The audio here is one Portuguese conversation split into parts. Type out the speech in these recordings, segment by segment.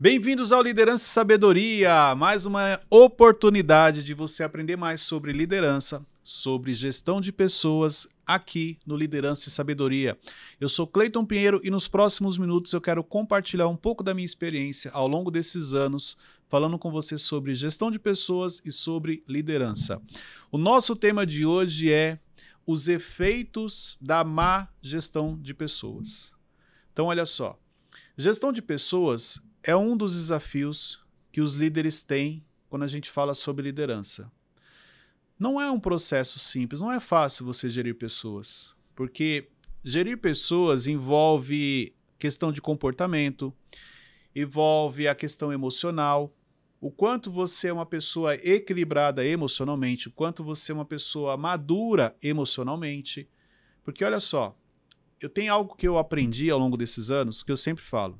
Bem-vindos ao Liderança e Sabedoria, mais uma oportunidade de você aprender mais sobre liderança, sobre gestão de pessoas aqui no Liderança e Sabedoria. Eu sou Cleiton Pinheiro e nos próximos minutos eu quero compartilhar um pouco da minha experiência ao longo desses anos falando com você sobre gestão de pessoas e sobre liderança. O nosso tema de hoje é os efeitos da má gestão de pessoas. Então, olha só. Gestão de pessoas é um dos desafios que os líderes têm quando a gente fala sobre liderança. Não é um processo simples, não é fácil você gerir pessoas, porque gerir pessoas envolve questão de comportamento, envolve a questão emocional, o quanto você é uma pessoa equilibrada emocionalmente, o quanto você é uma pessoa madura emocionalmente. Porque olha só, eu tenho algo que eu aprendi ao longo desses anos que eu sempre falo.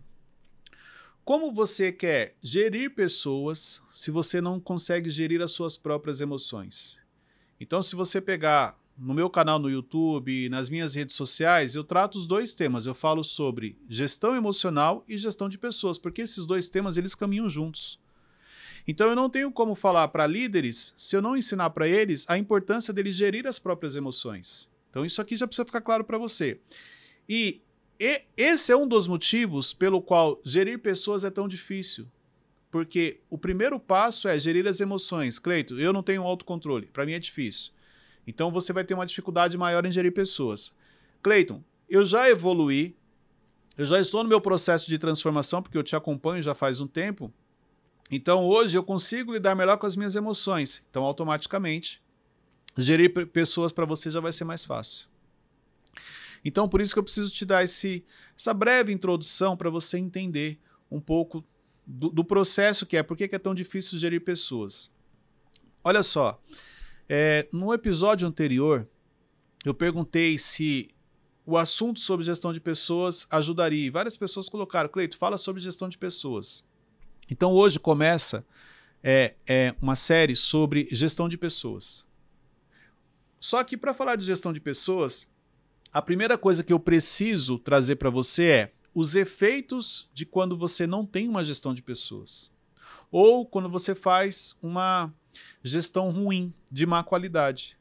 Como você quer gerir pessoas se você não consegue gerir as suas próprias emoções? Então, se você pegar no meu canal no YouTube, nas minhas redes sociais, eu trato os dois temas. Eu falo sobre gestão emocional e gestão de pessoas, porque esses dois temas eles caminham juntos. Então eu não tenho como falar para líderes se eu não ensinar para eles a importância deles gerir as próprias emoções. Então isso aqui já precisa ficar claro para você. E, e esse é um dos motivos pelo qual gerir pessoas é tão difícil. Porque o primeiro passo é gerir as emoções. Cleito, eu não tenho autocontrole, para mim é difícil. Então você vai ter uma dificuldade maior em gerir pessoas. Cleiton, eu já evolui, eu já estou no meu processo de transformação, porque eu te acompanho já faz um tempo, então hoje eu consigo lidar melhor com as minhas emoções. Então automaticamente gerir pessoas para você já vai ser mais fácil. Então por isso que eu preciso te dar esse, essa breve introdução para você entender um pouco do, do, processo que é, por que, é tão difícil gerir pessoas. Olha só, é, no episódio anterior eu perguntei se o assunto sobre gestão de pessoas ajudaria. Várias pessoas colocaram, Cleito, fala sobre gestão de pessoas. Então hoje começa é, é uma série sobre gestão de pessoas. Só que para falar de gestão de pessoas, a primeira coisa que eu preciso trazer para você é os efeitos de quando você não tem uma gestão de pessoas ou quando você faz uma gestão ruim, de má qualidade.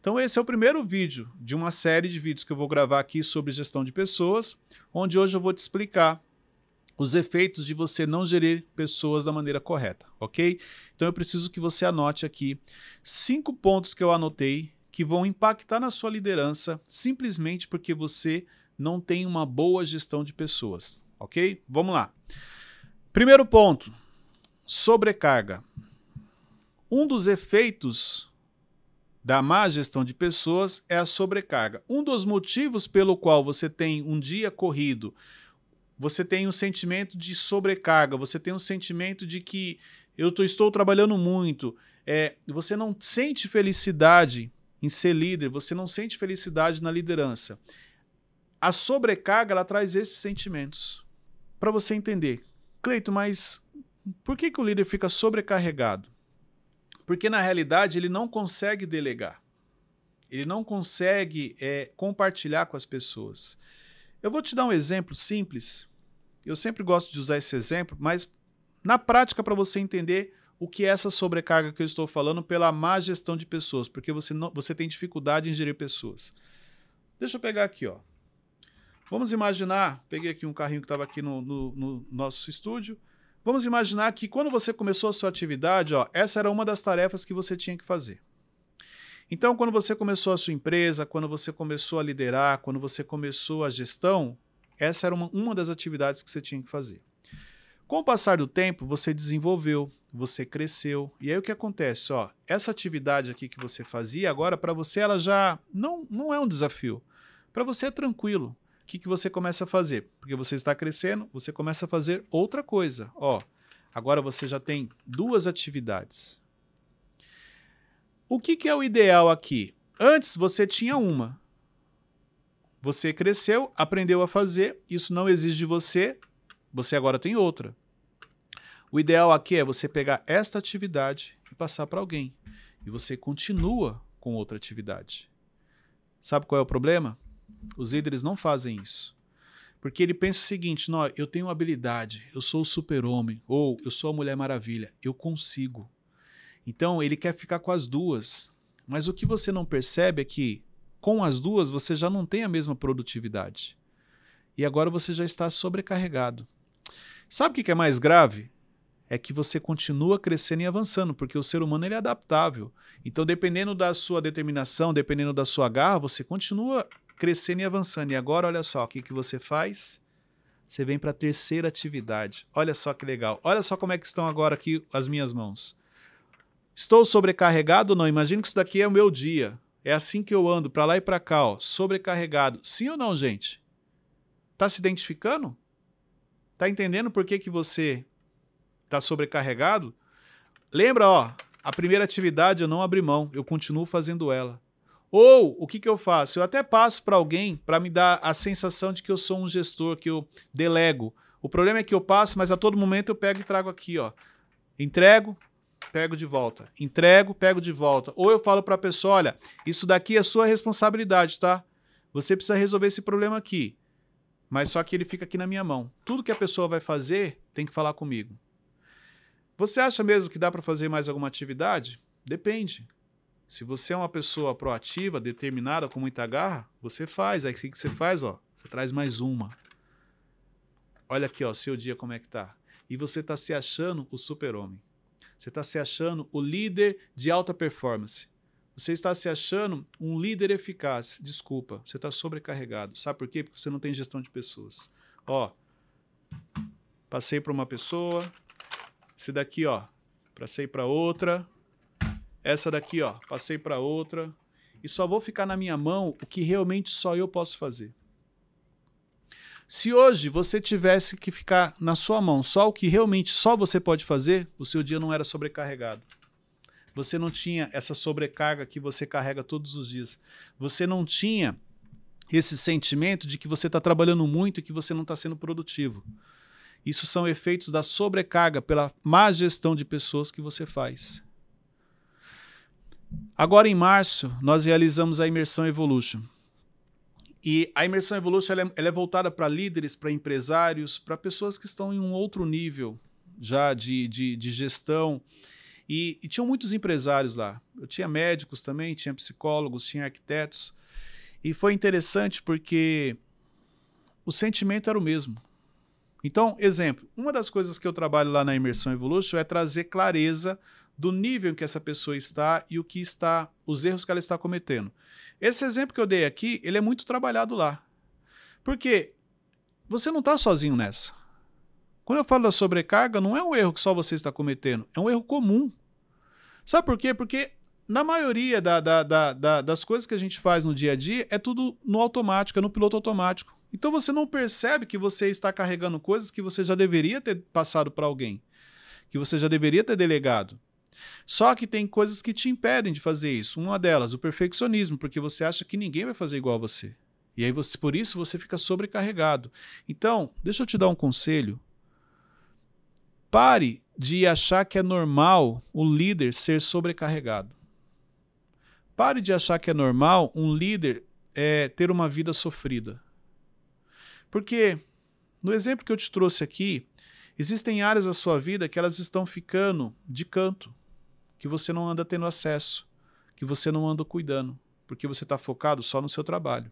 Então, esse é o primeiro vídeo de uma série de vídeos que eu vou gravar aqui sobre gestão de pessoas, onde hoje eu vou te explicar os efeitos de você não gerir pessoas da maneira correta, ok? Então eu preciso que você anote aqui cinco pontos que eu anotei que vão impactar na sua liderança simplesmente porque você não tem uma boa gestão de pessoas, ok? Vamos lá. Primeiro ponto: sobrecarga. Um dos efeitos da má gestão de pessoas é a sobrecarga. Um dos motivos pelo qual você tem um dia corrido, você tem um sentimento de sobrecarga, você tem um sentimento de que eu tô, estou trabalhando muito, é, você não sente felicidade em ser líder, você não sente felicidade na liderança. A sobrecarga ela traz esses sentimentos. Para você entender, Cleito, mas por que, que o líder fica sobrecarregado? Porque na realidade ele não consegue delegar, ele não consegue é, compartilhar com as pessoas. Eu vou te dar um exemplo simples. Eu sempre gosto de usar esse exemplo, mas na prática para você entender o que é essa sobrecarga que eu estou falando pela má gestão de pessoas, porque você, não, você tem dificuldade em gerir pessoas. Deixa eu pegar aqui, ó. Vamos imaginar, peguei aqui um carrinho que estava aqui no, no, no, nosso estúdio. Vamos imaginar que quando você começou a sua atividade, ó, essa era uma das tarefas que você tinha que fazer. Então, quando você começou a sua empresa, quando você começou a liderar, quando você começou a gestão, essa era uma, uma das atividades que você tinha que fazer. Com o passar do tempo, você desenvolveu, você cresceu. E aí o que acontece? Ó, essa atividade aqui que você fazia, agora para você ela já não, não é um desafio. Para você é tranquilo. O que, que você começa a fazer? Porque você está crescendo, você começa a fazer outra coisa. Ó, agora você já tem duas atividades. O que, que é o ideal aqui? Antes você tinha uma. Você cresceu, aprendeu a fazer, isso não exige de você, você agora tem outra. O ideal aqui é você pegar esta atividade e passar para alguém. E você continua com outra atividade. Sabe qual é o problema? Os líderes não fazem isso. Porque ele pensa o seguinte: não, eu tenho habilidade, eu sou o super-homem, ou eu sou a Mulher Maravilha, eu consigo. Então ele quer ficar com as duas. Mas o que você não percebe é que com as duas você já não tem a mesma produtividade. E agora você já está sobrecarregado. Sabe o que é mais grave? É que você continua crescendo e avançando, porque o ser humano ele é adaptável. Então, dependendo da sua determinação, dependendo da sua garra, você continua crescendo e avançando. E agora, olha só, o que, que você faz? Você vem para a terceira atividade. Olha só que legal. Olha só como é que estão agora aqui as minhas mãos. Estou sobrecarregado ou não? Imagino que isso daqui é o meu dia. É assim que eu ando, para lá e para cá, ó, sobrecarregado. Sim ou não, gente? Tá se identificando? Tá entendendo por que, que você tá sobrecarregado? Lembra, ó, a primeira atividade eu não abri mão, eu continuo fazendo ela. Ou o que, que eu faço? Eu até passo para alguém para me dar a sensação de que eu sou um gestor, que eu delego. O problema é que eu passo, mas a todo momento eu pego e trago aqui, ó. Entrego, pego de volta. Entrego, pego de volta. Ou eu falo para a pessoa: olha, isso daqui é sua responsabilidade, tá? Você precisa resolver esse problema aqui. Mas só que ele fica aqui na minha mão. Tudo que a pessoa vai fazer tem que falar comigo. Você acha mesmo que dá para fazer mais alguma atividade? Depende. Se você é uma pessoa proativa, determinada, com muita garra, você faz. Aí o que você faz? Ó, você traz mais uma. Olha aqui, ó, seu dia como é que tá. E você tá se achando o super-homem. Você está se achando o líder de alta performance. Você está se achando um líder eficaz. Desculpa, você está sobrecarregado. Sabe por quê? Porque você não tem gestão de pessoas. Ó, passei para uma pessoa, esse daqui, ó, passei para outra, essa daqui, ó, passei para outra, e só vou ficar na minha mão o que realmente só eu posso fazer. Se hoje você tivesse que ficar na sua mão só o que realmente só você pode fazer, o seu dia não era sobrecarregado. Você não tinha essa sobrecarga que você carrega todos os dias. Você não tinha esse sentimento de que você está trabalhando muito e que você não está sendo produtivo. Isso são efeitos da sobrecarga pela má gestão de pessoas que você faz. Agora em março, nós realizamos a imersão Evolution. E a imersão Evolution ela é, ela é voltada para líderes, para empresários, para pessoas que estão em um outro nível já de, de, de gestão. E, e, tinham muitos empresários lá. Eu tinha médicos também, tinha psicólogos, tinha arquitetos. E foi interessante porque o sentimento era o mesmo. Então, exemplo, uma das coisas que eu trabalho lá na Imersão Evolution é trazer clareza do nível em que essa pessoa está e o que está, os erros que ela está cometendo. Esse exemplo que eu dei aqui, ele é muito trabalhado lá. Porque você não está sozinho nessa. Quando eu falo da sobrecarga, não é um erro que só você está cometendo, é um erro comum. Sabe por quê? Porque na maioria da, da, da, das coisas que a gente faz no dia a dia, é tudo no automático, é no piloto automático. Então você não percebe que você está carregando coisas que você já deveria ter passado para alguém, que você já deveria ter delegado. Só que tem coisas que te impedem de fazer isso. Uma delas, o perfeccionismo, porque você acha que ninguém vai fazer igual a você. E aí você, por isso você fica sobrecarregado. Então, deixa eu te dar um conselho. Pare de achar que é normal o líder ser sobrecarregado. Pare de achar que é normal um líder é, ter uma vida sofrida. Porque no exemplo que eu te trouxe aqui, existem áreas da sua vida que elas estão ficando de canto que você não anda tendo acesso, que você não anda cuidando, porque você está focado só no seu trabalho.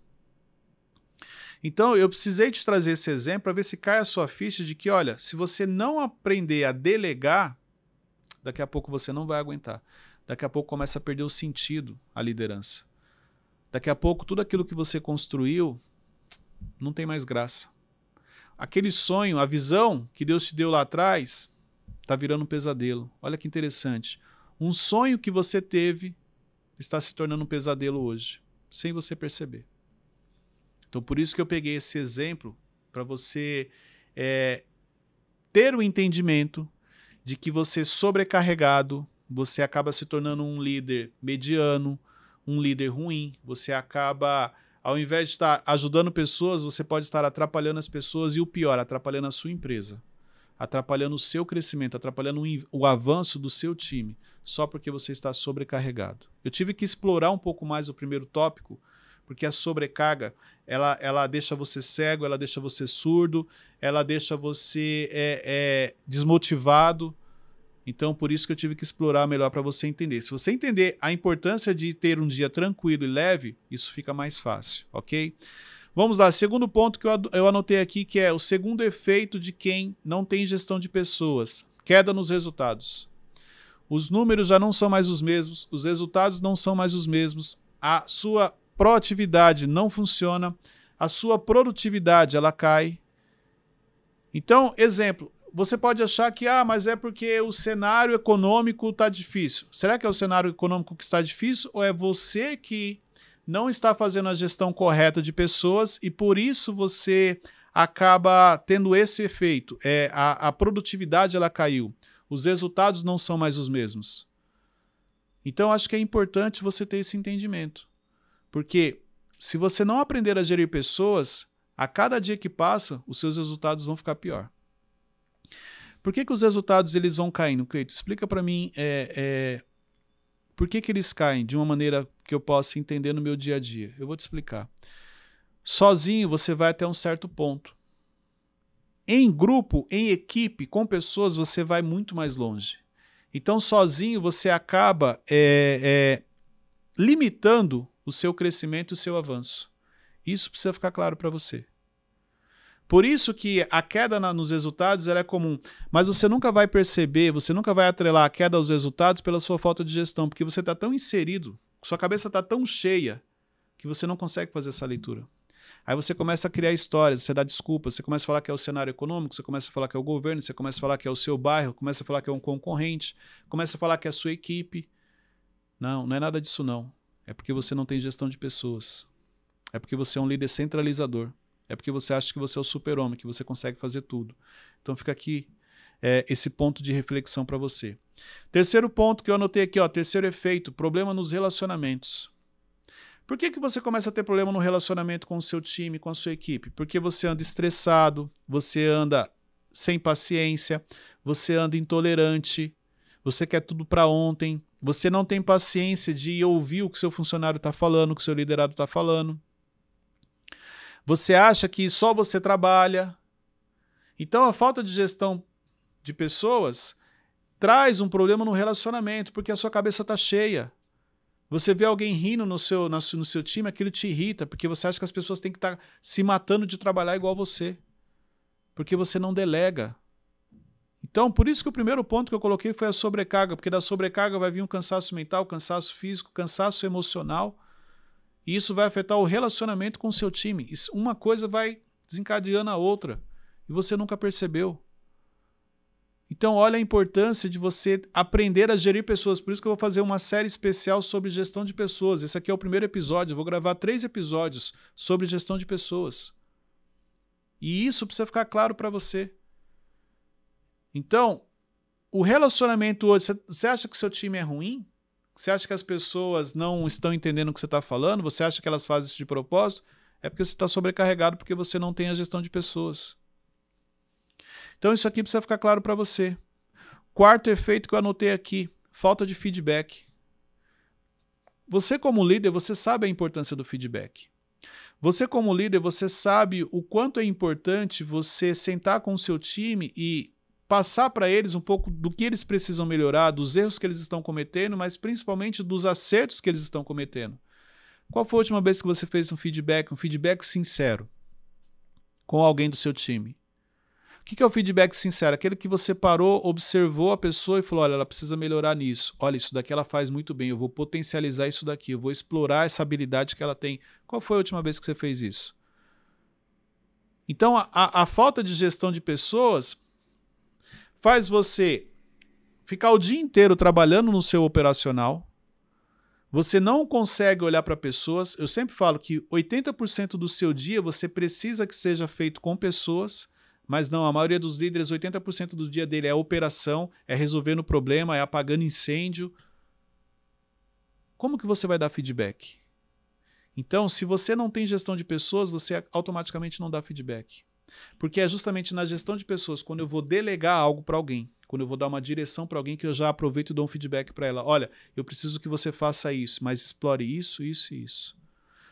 Então, eu precisei te trazer esse exemplo para ver se cai a sua ficha de que, olha, se você não aprender a delegar, daqui a pouco você não vai aguentar. Daqui a pouco começa a perder o sentido a liderança. Daqui a pouco tudo aquilo que você construiu não tem mais graça. Aquele sonho, a visão que Deus te deu lá atrás, está virando um pesadelo. Olha que interessante. Um sonho que você teve está se tornando um pesadelo hoje, sem você perceber. Então, por isso que eu peguei esse exemplo para você é, ter o entendimento de que você é sobrecarregado, você acaba se tornando um líder mediano, um líder ruim, você acaba ao invés de estar ajudando pessoas, você pode estar atrapalhando as pessoas e o pior, atrapalhando a sua empresa atrapalhando o seu crescimento, atrapalhando o avanço do seu time, só porque você está sobrecarregado. Eu tive que explorar um pouco mais o primeiro tópico, porque a sobrecarga ela, ela deixa você cego, ela deixa você surdo, ela deixa você é, é, desmotivado. Então, por isso que eu tive que explorar melhor para você entender. Se você entender a importância de ter um dia tranquilo e leve, isso fica mais fácil, ok? Vamos lá, segundo ponto que eu, anotei aqui, que é o segundo efeito de quem não tem gestão de pessoas: queda nos resultados. Os números já não são mais os mesmos, os resultados não são mais os mesmos, a sua proatividade não funciona, a sua produtividade ela cai. Então, exemplo, você pode achar que ah, mas é porque o cenário econômico está difícil. Será que é o cenário econômico que está difícil ou é você que não está fazendo a gestão correta de pessoas e por isso você acaba tendo esse efeito. É, a, a produtividade ela caiu, os resultados não são mais os mesmos. Então acho que é importante você ter esse entendimento, porque se você não aprender a gerir pessoas, a cada dia que passa, os seus resultados vão ficar pior. Por que, que os resultados eles vão caindo, Cleito? Explica para mim é, é, por que, que eles caem de uma maneira que eu possa entender no meu dia a dia? Eu vou te explicar. Sozinho você vai até um certo ponto. Em grupo, em equipe, com pessoas, você vai muito mais longe. Então, sozinho você acaba é, é, limitando o seu crescimento e o seu avanço. Isso precisa ficar claro para você. Por isso que a queda na, nos resultados é comum, mas você nunca vai perceber, você nunca vai atrelar a queda aos resultados pela sua falta de gestão, porque você está tão inserido, sua cabeça está tão cheia que você não consegue fazer essa leitura. Aí você começa a criar histórias, você dá desculpas, você começa a falar que é o cenário econômico, você começa a falar que é o governo, você começa a falar que é o seu bairro, começa a falar que é um concorrente, começa a falar que é a sua equipe. Não, não é nada disso não. É porque você não tem gestão de pessoas. É porque você é um líder centralizador. É porque você acha que você é o super-homem, que você consegue fazer tudo. Então fica aqui é, esse ponto de reflexão para você. Terceiro ponto que eu anotei aqui, ó, terceiro efeito, problema nos relacionamentos. Por que, que você começa a ter problema no relacionamento com o seu time, com a sua equipe? Porque você anda estressado, você anda sem paciência, você anda intolerante, você quer tudo para ontem, você não tem paciência de ouvir o que seu funcionário está falando, o que seu liderado está falando. Você acha que só você trabalha. Então a falta de gestão de pessoas traz um problema no relacionamento, porque a sua cabeça está cheia. Você vê alguém rindo no seu, no seu, time, aquilo te irrita, porque você acha que as pessoas têm que estar tá se matando de trabalhar igual você. Porque você não delega. Então, por isso que o primeiro ponto que eu coloquei foi a sobrecarga, porque da sobrecarga vai vir um cansaço mental, cansaço físico, cansaço emocional. E isso vai afetar o relacionamento com o seu time. uma coisa vai desencadeando a outra. E você nunca percebeu. Então, olha a importância de você aprender a gerir pessoas. Por isso que eu vou fazer uma série especial sobre gestão de pessoas. Esse aqui é o primeiro episódio. Eu vou gravar três episódios sobre gestão de pessoas. E isso precisa ficar claro para você. Então, o relacionamento hoje, você acha que seu time é ruim? Você acha que as pessoas não estão entendendo o que você está falando? Você acha que elas fazem isso de propósito? É porque você está sobrecarregado porque você não tem a gestão de pessoas. Então isso aqui precisa ficar claro para você. Quarto efeito que eu anotei aqui, falta de feedback. Você como líder, você sabe a importância do feedback. Você como líder, você sabe o quanto é importante você sentar com o seu time e passar para eles um pouco do que eles precisam melhorar, dos erros que eles estão cometendo, mas principalmente dos acertos que eles estão cometendo. Qual foi a última vez que você fez um feedback, um feedback sincero com alguém do seu time? O que é o feedback sincero? Aquele que você parou, observou a pessoa e falou: olha, ela precisa melhorar nisso. Olha, isso daqui ela faz muito bem, eu vou potencializar isso daqui, eu vou explorar essa habilidade que ela tem. Qual foi a última vez que você fez isso? Então, a, a, falta de gestão de pessoas faz você ficar o dia inteiro trabalhando no seu operacional. Você não consegue olhar para pessoas. Eu sempre falo que 80% do seu dia você precisa que seja feito com pessoas, mas não, a maioria dos líderes, 80% do dia dele é operação, é resolvendo problema, é apagando incêndio. Como que você vai dar feedback? Então, se você não tem gestão de pessoas, você automaticamente não dá feedback. Porque é justamente na gestão de pessoas, quando eu vou delegar algo para alguém, quando eu vou dar uma direção para alguém que eu já aproveito e dou um feedback para ela. Olha, eu preciso que você faça isso, mas explore isso, isso e isso.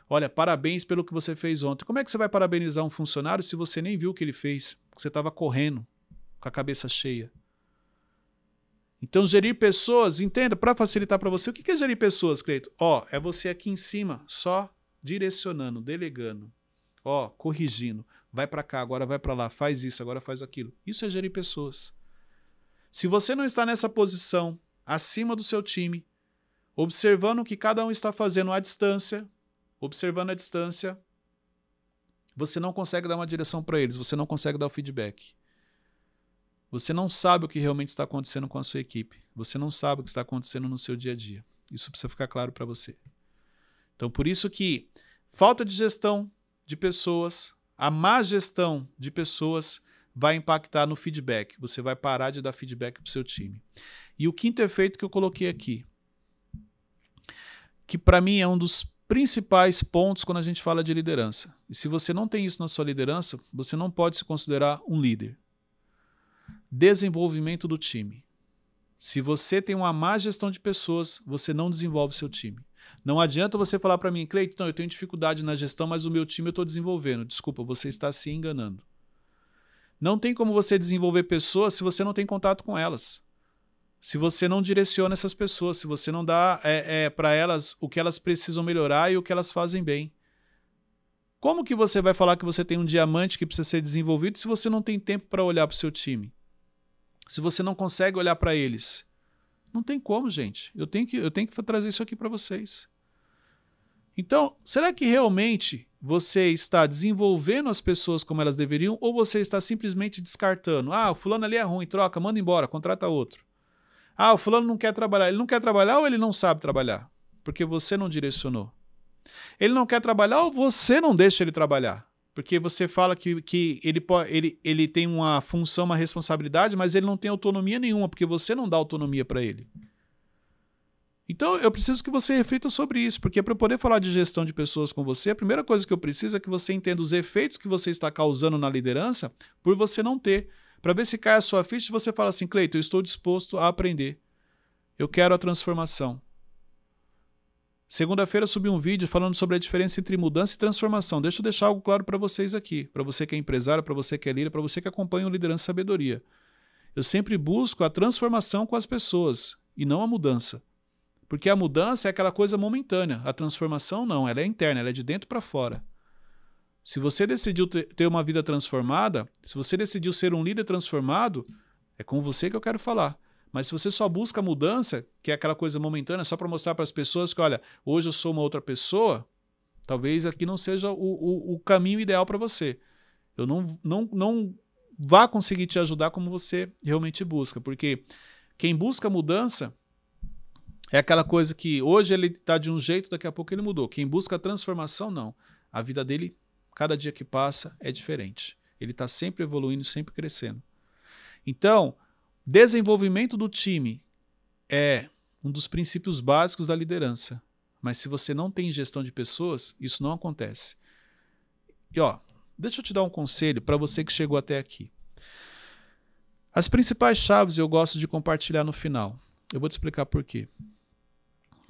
Olha, parabéns pelo que você fez ontem. Como é que você vai parabenizar um funcionário se você nem viu o que ele fez? você estava correndo com a cabeça cheia. Então, gerir pessoas, entenda, para facilitar para você, o que é gerir pessoas, Cleito? Ó, é você aqui em cima, só direcionando, delegando, ó, corrigindo vai para cá, agora vai para lá, faz isso, agora faz aquilo. Isso é gerir pessoas. Se você não está nessa posição, acima do seu time, observando o que cada um está fazendo à distância, observando a distância, você não consegue dar uma direção para eles, você não consegue dar o feedback. Você não sabe o que realmente está acontecendo com a sua equipe. Você não sabe o que está acontecendo no seu dia a dia. Isso precisa ficar claro para você. Então, por isso que falta de gestão de pessoas a má gestão de pessoas vai impactar no feedback. Você vai parar de dar feedback para o seu time. E o quinto efeito que eu coloquei aqui, que para mim é um dos principais pontos quando a gente fala de liderança. E se você não tem isso na sua liderança, você não pode se considerar um líder. Desenvolvimento do time. Se você tem uma má gestão de pessoas, você não desenvolve seu time. Não adianta você falar para mim, Cleiton, eu tenho dificuldade na gestão, mas o meu time eu estou desenvolvendo. Desculpa, você está se enganando. Não tem como você desenvolver pessoas se você não tem contato com elas. Se você não direciona essas pessoas, se você não dá é, é, para elas o que elas precisam melhorar e o que elas fazem bem. Como que você vai falar que você tem um diamante que precisa ser desenvolvido se você não tem tempo para olhar para o seu time? Se você não consegue olhar para eles? Não tem como, gente. Eu tenho que, eu tenho que trazer isso aqui para vocês. Então, será que realmente você está desenvolvendo as pessoas como elas deveriam ou você está simplesmente descartando? Ah, o fulano ali é ruim, troca, manda embora, contrata outro. Ah, o fulano não quer trabalhar. Ele não quer trabalhar ou ele não sabe trabalhar? Porque você não direcionou. Ele não quer trabalhar ou você não deixa ele trabalhar? Porque você fala que, que ele, ele, ele tem uma função, uma responsabilidade, mas ele não tem autonomia nenhuma, porque você não dá autonomia para ele. Então eu preciso que você reflita sobre isso, porque para eu poder falar de gestão de pessoas com você, a primeira coisa que eu preciso é que você entenda os efeitos que você está causando na liderança por você não ter. Para ver se cai a sua ficha e você fala assim, Cleito, eu estou disposto a aprender. Eu quero a transformação. Segunda-feira subi um vídeo falando sobre a diferença entre mudança e transformação. Deixa eu deixar algo claro para vocês aqui, para você que é empresário, para você que é líder, para você que acompanha o Liderança e Sabedoria. Eu sempre busco a transformação com as pessoas e não a mudança. Porque a mudança é aquela coisa momentânea, a transformação não, ela é interna, ela é de dentro para fora. Se você decidiu ter uma vida transformada, se você decidiu ser um líder transformado, é com você que eu quero falar. Mas se você só busca mudança, que é aquela coisa momentânea, só para mostrar para as pessoas que, olha, hoje eu sou uma outra pessoa, talvez aqui não seja o, o, o caminho ideal para você. Eu não, não, não vá conseguir te ajudar como você realmente busca, porque quem busca mudança é aquela coisa que hoje ele está de um jeito, daqui a pouco ele mudou. Quem busca transformação, não. A vida dele, cada dia que passa, é diferente. Ele está sempre evoluindo, sempre crescendo. Então, Desenvolvimento do time é um dos princípios básicos da liderança. Mas se você não tem gestão de pessoas, isso não acontece. E ó, deixa eu te dar um conselho para você que chegou até aqui. As principais chaves eu gosto de compartilhar no final. Eu vou te explicar por quê.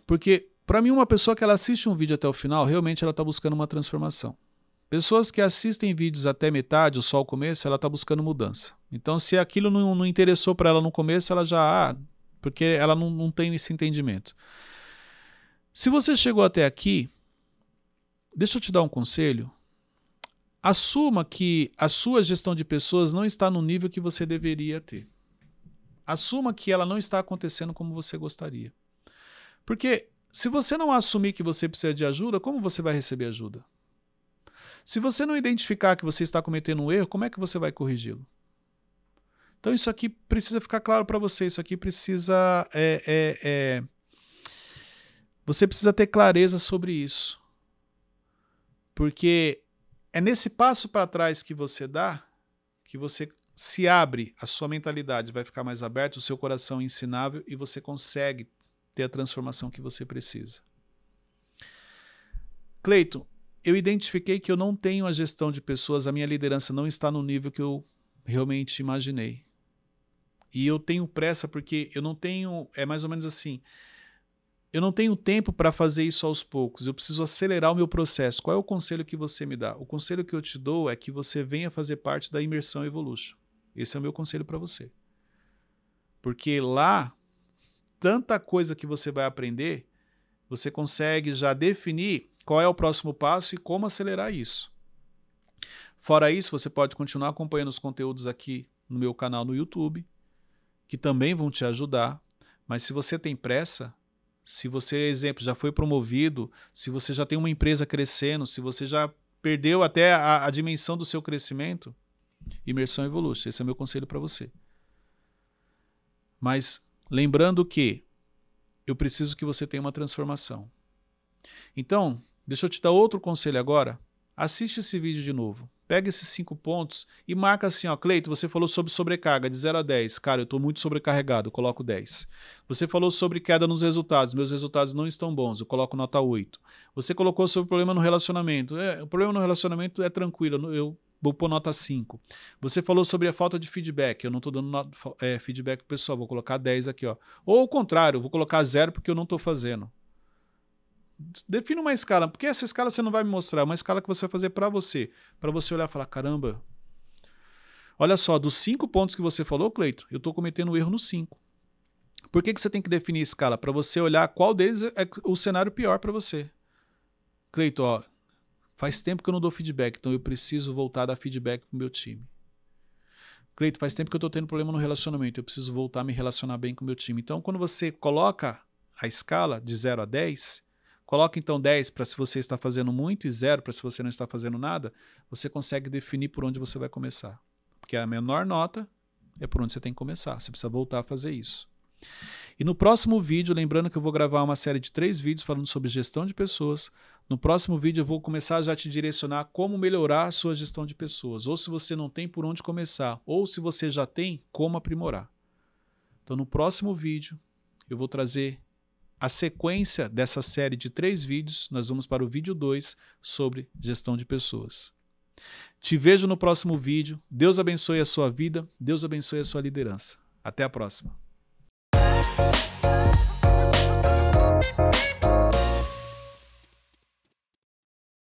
Porque para mim uma pessoa que ela assiste um vídeo até o final, realmente ela está buscando uma transformação. Pessoas que assistem vídeos até metade, ou só o começo, ela está buscando mudança. Então, se aquilo não, não interessou para ela no começo, ela já. Ah, porque ela não, não tem esse entendimento. Se você chegou até aqui, deixa eu te dar um conselho. Assuma que a sua gestão de pessoas não está no nível que você deveria ter. Assuma que ela não está acontecendo como você gostaria. Porque se você não assumir que você precisa de ajuda, como você vai receber ajuda? Se você não identificar que você está cometendo um erro, como é que você vai corrigi-lo? Então isso aqui precisa ficar claro para você, isso aqui precisa... É, é, é... Você precisa ter clareza sobre isso. Porque é nesse passo para trás que você dá que você se abre, a sua mentalidade vai ficar mais aberta, o seu coração é ensinável e você consegue ter a transformação que você precisa. Cleiton, eu identifiquei que eu não tenho a gestão de pessoas, a minha liderança não está no nível que eu realmente imaginei. E eu tenho pressa porque eu não tenho, é mais ou menos assim, eu não tenho tempo para fazer isso aos poucos, eu preciso acelerar o meu processo. Qual é o conselho que você me dá? O conselho que eu te dou é que você venha fazer parte da imersão Evolution. Esse é o meu conselho para você. Porque lá, tanta coisa que você vai aprender, você consegue já definir qual é o próximo passo e como acelerar isso. Fora isso, você pode continuar acompanhando os conteúdos aqui no meu canal no YouTube, que também vão te ajudar. Mas se você tem pressa, se você, exemplo, já foi promovido, se você já tem uma empresa crescendo, se você já perdeu até a, a dimensão do seu crescimento, imersão evolution. Esse é meu conselho para você. Mas lembrando que eu preciso que você tenha uma transformação. Então, Deixa eu te dar outro conselho agora. Assiste esse vídeo de novo. Pega esses cinco pontos e marca assim, ó, Cleito, você falou sobre sobrecarga de 0 a 10. Cara, eu estou muito sobrecarregado, eu coloco 10. Você falou sobre queda nos resultados, meus resultados não estão bons, eu coloco nota 8. Você colocou sobre problema no relacionamento. É, o problema no relacionamento é tranquilo, eu vou pôr nota 5. Você falou sobre a falta de feedback, eu não estou dando é, feedback pessoal, vou colocar 10 aqui, ó. Ou o contrário, vou colocar 0 porque eu não estou fazendo defina uma escala, porque essa escala você não vai me mostrar, é uma escala que você vai fazer para você, para você olhar e falar, caramba, olha só, dos cinco pontos que você falou, Cleito, eu estou cometendo um erro nos cinco. Por que, que você tem que definir escala? Para você olhar qual deles é o cenário pior para você. Cleito, ó, faz tempo que eu não dou feedback, então eu preciso voltar a dar feedback pro meu time. Cleito, faz tempo que eu estou tendo problema no relacionamento, eu preciso voltar a me relacionar bem com o meu time. Então, quando você coloca a escala de 0 a 10, Coloque então 10 para se você está fazendo muito e 0 para se você não está fazendo nada, você consegue definir por onde você vai começar. Porque a menor nota é por onde você tem que começar. Você precisa voltar a fazer isso. E no próximo vídeo, lembrando que eu vou gravar uma série de três vídeos falando sobre gestão de pessoas. No próximo vídeo eu vou começar já a te direcionar como melhorar a sua gestão de pessoas, ou se você não tem por onde começar, ou se você já tem, como aprimorar. Então no próximo vídeo eu vou trazer a sequência dessa série de três vídeos, nós vamos para o vídeo 2 sobre gestão de pessoas. Te vejo no próximo vídeo. Deus abençoe a sua vida, Deus abençoe a sua liderança. Até a próxima.